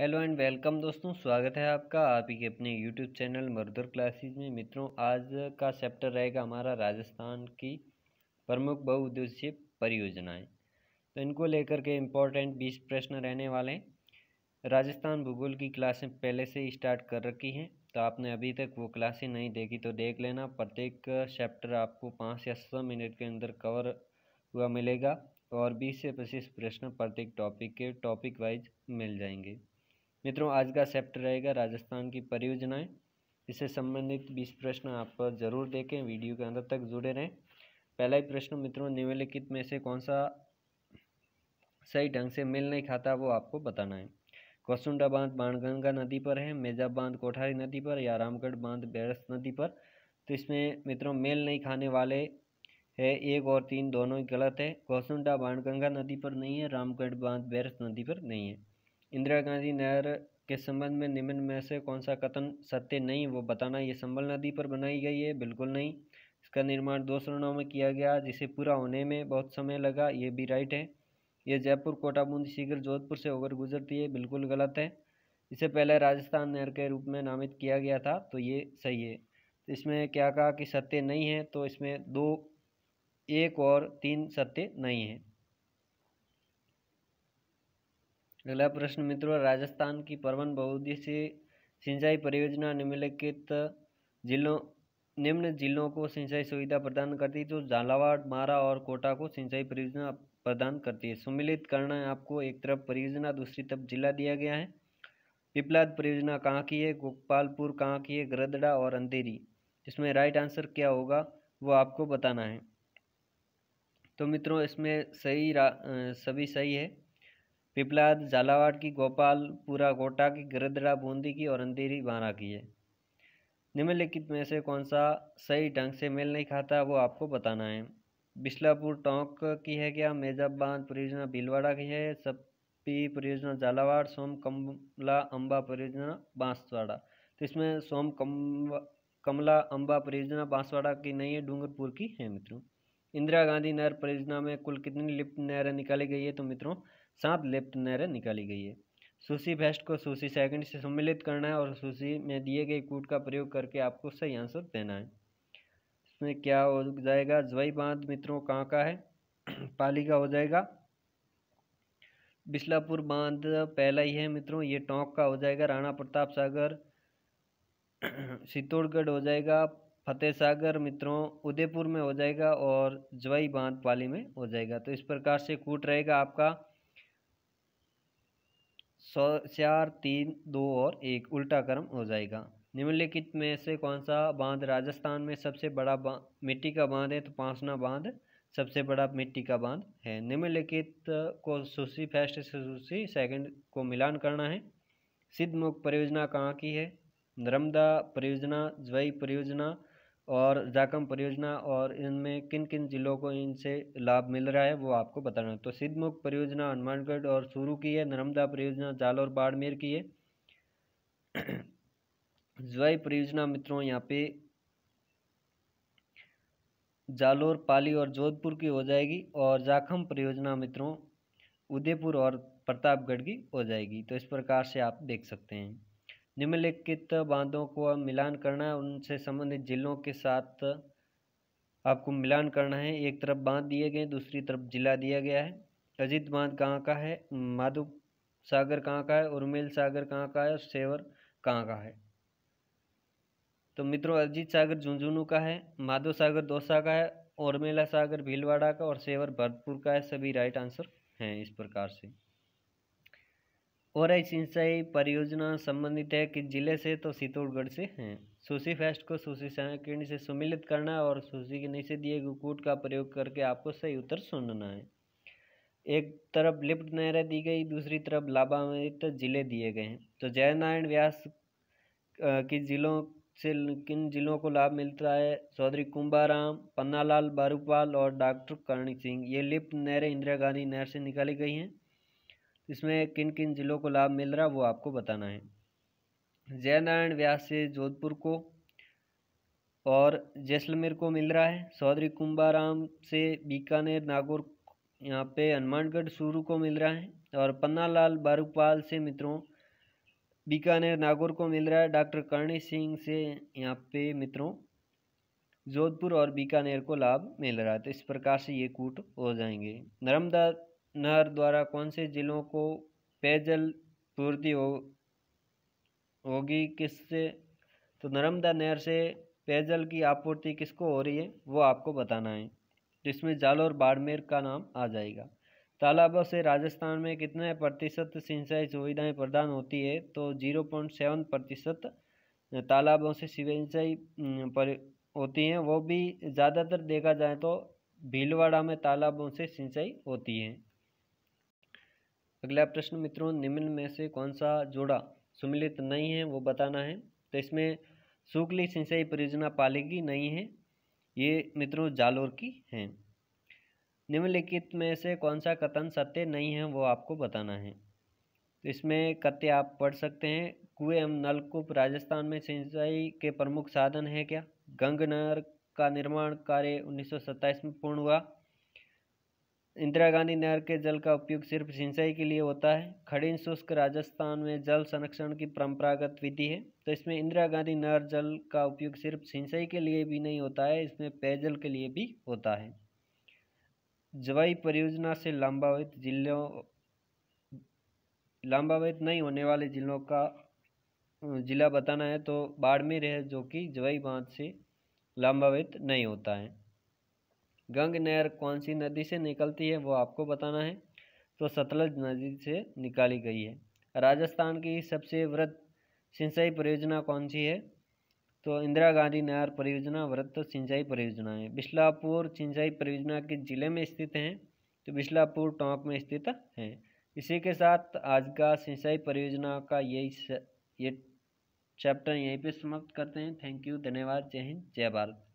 hello and welcome दोस्तों स्वागत है आपका आप ही के अपने यूट्यूब चैनल मर्दर क्लासेस में मित्रों आज का चैप्टर रहेगा हमारा राजस्थान की प्रमुख बहुउद्देशीय परियोजनाएं तो इनको लेकर के इम्पोर्टेंट बीस प्रश्न रहने वाले हैं राजस्थान भूगोल की क्लासें पहले से ही स्टार्ट कर रखी हैं तो आपने अभी तक वो क्लासें नहीं देखी तो देख लेना प्रत्येक चैप्टर आपको पाँच या सौ मिनट के अंदर कवर हुआ मिलेगा और बीस से पच्चीस प्रश्न प्रत्येक टॉपिक के टॉपिक वाइज मिल जाएंगे मित्रों आज का सेप्टर रहेगा राजस्थान की परियोजनाएं इससे संबंधित बीस प्रश्न आप जरूर देखें वीडियो के अंदर तक जुड़े रहें पहला ही प्रश्न मित्रों निम्नलिखित में से कौन सा सही ढंग से मिल नहीं खाता वो आपको बताना है कौसुंडा बांध बाणगंगा नदी पर है मेजा बांध कोठारी नदी पर या रामगढ़ बांध बैरस नदी पर तो इसमें मित्रों मेल नहीं खाने वाले है एक और तीन दोनों ही गलत है कौसुंडा बाणगंगा नदी पर नहीं है रामगढ़ बांध बैरस नदी पर नहीं है इंदिरा गांधी नहर के संबंध में निम्न में से कौन सा कथन सत्य नहीं वो बताना ये संबल नदी पर बनाई गई है बिल्कुल नहीं इसका निर्माण दो चरणों में किया गया जिसे पूरा होने में बहुत समय लगा ये भी राइट है ये जयपुर कोटा बूंदी शीघ्र जोधपुर से होकर गुजरती है बिल्कुल गलत है इसे पहले राजस्थान नहर के रूप में नामित किया गया था तो ये सही है तो इसमें क्या कहा कि सत्य नहीं है तो इसमें दो एक और तीन सत्य नहीं है अगला प्रश्न मित्रों राजस्थान की परवन बहुउद्देशीय सिंचाई परियोजना निम्नलिखित जिलों निम्न जिलों को सिंचाई सुविधा प्रदान करती है जो झालावाड़ मारा और कोटा को सिंचाई परियोजना प्रदान करती है सम्मिलित करना है आपको एक तरफ परियोजना दूसरी तरफ जिला दिया गया है पिपलाद परियोजना कहाँ की है गोपालपुर कहाँ की है गरदड़ा और अंधेरी इसमें राइट आंसर क्या होगा वो आपको बताना है तो मित्रों इसमें सही सभी सही है पिपलाद झालावाड़ की गोपालपुरा कोटा की गिरदड़ा बूंदी की और अंधेरी बारा की है निम्नलिखित में से कौन सा सही ढंग से मेल नहीं खाता वो आपको बताना है बिस्लापुर टोंक की है क्या मेजा बांध परियोजना भीलवाड़ा की है सप्पी परियोजना झालावाड़ सोम कमला अम्बा परियोजना बांसवाड़ा तो इसमें सोम कम कमला अम्बा परियोजना बांसवाड़ा की नहीं है डूंगरपुर की है मित्रों इंदिरा गांधी नहर परियोजना में कुल कितनी लिफ्ट नहरें निकाली गई है तो मित्रों सांप नहर निकाली गई है सूसी भेस्ट को सूसी सेकंड से सम्मिलित करना है और सूसी में दिए गए कूट का प्रयोग करके आपको सही आंसर देना है इसमें क्या हो जाएगा जवाई बांध मित्रों कहाँ का है पाली का हो जाएगा बिस्लापुर बांध पहला ही है मित्रों ये टोंक का हो जाएगा राणा प्रताप सागर चित्तौड़गढ़ हो जाएगा फतेह सागर मित्रों उदयपुर में हो जाएगा और जवाई बांध पाली में हो जाएगा तो इस प्रकार से कूट रहेगा आपका सौ चार तीन दो और एक उल्टा क्रम हो जाएगा निम्नलिखित में से कौन सा बांध राजस्थान में सबसे बड़ा मिट्टी का बांध है तो पांचना बांध सबसे बड़ा मिट्टी का बांध है निम्नलिखित को सुशी फर्स्ट से सुशी सेकंड को मिलान करना है सिद्धमुख परियोजना कहाँ की है नर्मदा परियोजना ज्वई परियोजना और जाकम परियोजना और इनमें किन किन जिलों को इनसे लाभ मिल रहा है वो आपको बताना है तो सिद्धमुख परियोजना हनुमानगढ़ और शुरू की है नर्मदा परियोजना जाल और बाड़मेर की है जवाई परियोजना मित्रों यहाँ पे जालोर पाली और जोधपुर की हो जाएगी और जाखम परियोजना मित्रों उदयपुर और प्रतापगढ़ की हो जाएगी तो इस प्रकार से आप देख सकते हैं निम्नलिखित बांधों को मिलान करना है उनसे संबंधित जिलों के साथ आपको मिलान करना है एक तरफ बांध दिए गए दूसरी तरफ जिला दिया गया है अजित बांध कहाँ का है माधु सागर कहाँ का है उर्मेल सागर कहाँ का है और सेवर कहाँ का है तो मित्रों अजीत सागर झुंझुनू का है माधो सागर दौसा का है और मेला सागर भीलवाड़ा का और सेवर भरतपुर का है सभी राइट आंसर हैं इस प्रकार से और आई सिंचाई परियोजना संबंधित है कि जिले से तो चित्तौड़गढ़ से हैं सुशी फेस्ट को सुशी किरण से सम्मिलित करना और सुशी के नीचे दिए गुकूट का प्रयोग करके आपको सही उत्तर सुनना है एक तरफ लिप्त नहरें दी गई दूसरी तरफ लाभान्वित जिले दिए गए हैं तो जयनारायण व्यास की जिलों से किन जिलों को लाभ मिलता है चौधरी कुंभाराम पन्नालाल बारूपाल और डॉक्टर करणी सिंह ये लिप्त नहरें इंदिरा गांधी नहर से निकाली गई हैं इसमें किन किन ज़िलों को लाभ मिल रहा वो आपको बताना है जयनारायण व्यास से जोधपुर को और जैसलमेर को मिल रहा है चौधरी कुंभाराम से बीकानेर नागौर यहाँ पे हनुमानगढ़ सूरू को मिल रहा है और पन्नालाल बारूपाल से मित्रों बीकानेर नागौर को मिल रहा है डॉक्टर करणी सिंह से यहाँ पे मित्रों जोधपुर और बीकानेर को लाभ मिल रहा है तो इस प्रकार से ये कूट हो जाएंगे नर्मदा नहर द्वारा कौन से जिलों को पेयजल पूर्ति हो होगी किससे तो नर्मदा नहर से पेयजल की आपूर्ति किसको हो रही है वो आपको बताना है जिसमें जालौर बाड़मेर का नाम आ जाएगा तालाबों से राजस्थान में कितने प्रतिशत सिंचाई सुविधाएं प्रदान होती है तो जीरो पॉइंट सेवन प्रतिशत तालाबों से सिंचाई पर होती हैं वो भी ज़्यादातर देखा जाए तो भीलवाड़ा में तालाबों से सिंचाई होती है अगला प्रश्न मित्रों निम्न में से कौन सा जोड़ा सुमिलित नहीं है वो बताना है तो इसमें सुकली सिंचाई परियोजना पालेगी नहीं है ये मित्रों जालोर की हैं निम्नलिखित में से कौन सा कथन सत्य नहीं है वो आपको बताना है तो इसमें कत्य आप पढ़ सकते हैं कुएं एवं नलकूप राजस्थान में सिंचाई के प्रमुख साधन है क्या गंग नहर का निर्माण कार्य उन्नीस में पूर्ण हुआ इंदिरा गांधी नहर के जल का उपयोग सिर्फ सिंचाई के लिए होता है खड़िन शुष्क राजस्थान में जल संरक्षण की परंपरागत विधि है तो इसमें इंदिरा गांधी नहर जल का उपयोग सिर्फ सिंचाई के लिए भी नहीं होता है इसमें पेयजल के लिए भी होता है जवाई परियोजना से लंबावित जिलों लंबावित नहीं होने वाले जिलों का जिला बताना है तो बाड़मेर है जो कि जवाई बांध से लंबावित नहीं होता है गंग नहर कौन सी नदी से निकलती है वो आपको बताना है तो सतलज नदी से निकाली गई है राजस्थान की सबसे वृद्ध सिंचाई परियोजना कौन सी है तो इंदिरा गांधी नहर परियोजना वृत्त सिंचाई परियोजना है बिस्लापुर सिंचाई परियोजना के ज़िले में स्थित हैं तो बिस्लापुर टोंक में स्थित हैं इसी के साथ आज का सिंचाई परियोजना का यही ये चैप्टर यहीं पे समाप्त करते हैं थैंक यू धन्यवाद जय हिंद जय भारत